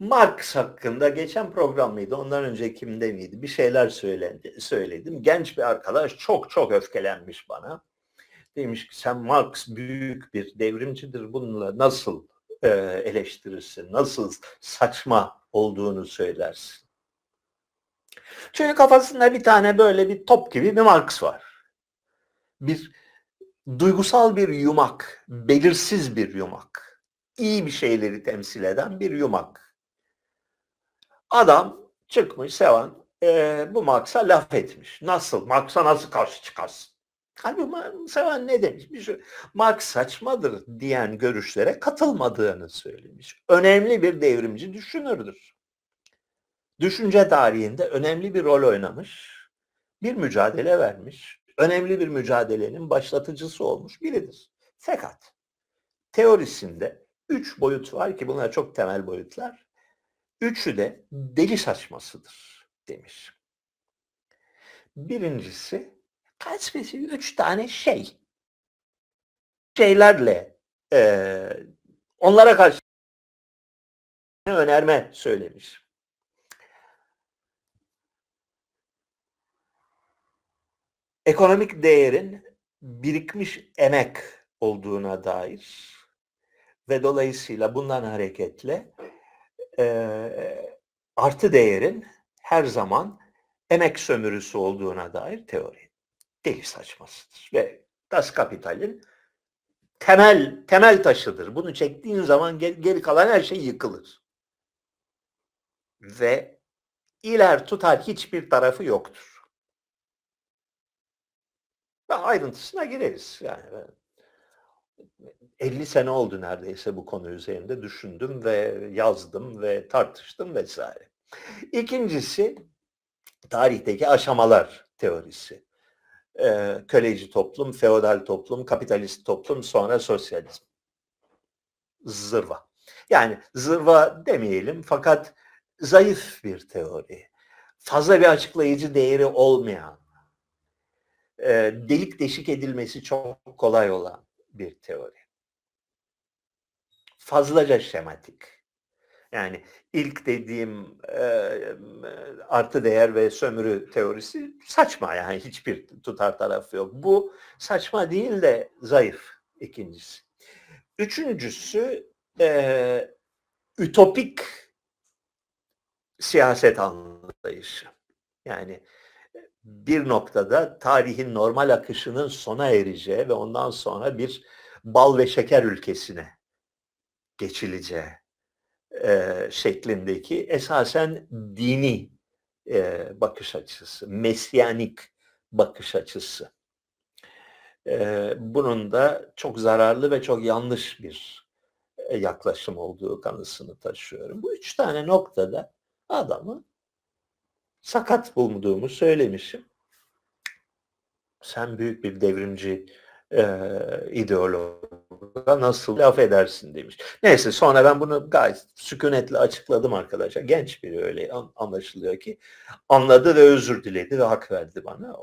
Marx hakkında geçen program mıydı? Ondan önce öncekimde miydi? Bir şeyler söylendi, söyledim. Genç bir arkadaş çok çok öfkelenmiş bana. Demiş ki sen Marx büyük bir devrimcidir. Bununla nasıl e, eleştirirsin? Nasıl saçma olduğunu söylersin? Çünkü kafasında bir tane böyle bir top gibi bir Marx var. Bir duygusal bir yumak, belirsiz bir yumak, iyi bir şeyleri temsil eden bir yumak. Adam çıkmış Sevan e, bu Marx'a laf etmiş. Nasıl? Marx'a nasıl karşı çıkarsın? Halbuki Sevan ne demiş? Bir şey, Marx saçmadır diyen görüşlere katılmadığını söylemiş. Önemli bir devrimci düşünürdür. Düşünce tarihinde önemli bir rol oynamış, bir mücadele vermiş, önemli bir mücadelenin başlatıcısı olmuş biridir. Fakat teorisinde üç boyut var ki bunlar çok temel boyutlar. Üçü de deli saçmasıdır demiş. Birincisi kasvesi üç tane şey. Şeylerle e, onlara karşı önerme söylemiş. Ekonomik değerin birikmiş emek olduğuna dair ve dolayısıyla bundan hareketle e, artı değerin her zaman emek sömürüsü olduğuna dair teori. Deli saçmasıdır. Ve Das Kapital'in temel temel taşıdır. Bunu çektiğin zaman geri, geri kalan her şey yıkılır. Ve iler tutar hiçbir tarafı yoktur. Ve ayrıntısına gireriz. Yani 50 sene oldu neredeyse bu konu üzerinde düşündüm ve yazdım ve tartıştım vesaire. İkincisi tarihteki aşamalar teorisi. Ee, köleci toplum, feodal toplum, kapitalist toplum, sonra sosyalizm. Zırva. Yani zırva demeyelim fakat zayıf bir teori. Fazla bir açıklayıcı değeri olmayan, e, delik deşik edilmesi çok kolay olan, bir teori. Fazlaca şematik. Yani ilk dediğim e, artı değer ve sömürü teorisi saçma yani hiçbir tutar tarafı yok. Bu saçma değil de zayıf ikincisi. Üçüncüsü e, ütopik siyaset anlayışı. Yani Hmm. bir noktada tarihin normal akışının sona ereceği ve ondan sonra bir bal ve şeker ülkesine geçileceği e, şeklindeki esasen dini e, bakış açısı, mesyanik bakış açısı. E, bunun da çok zararlı ve çok yanlış bir e, yaklaşım olduğu kanısını taşıyorum. Bu üç tane noktada adamı sakat bulduğumu söylemişim. Sen büyük bir devrimci e, ideoloğa nasıl laf edersin demiş. Neyse sonra ben bunu gayet sükunetle açıkladım arkadaşlar. Genç biri öyle anlaşılıyor ki anladı ve özür diledi ve hak verdi bana.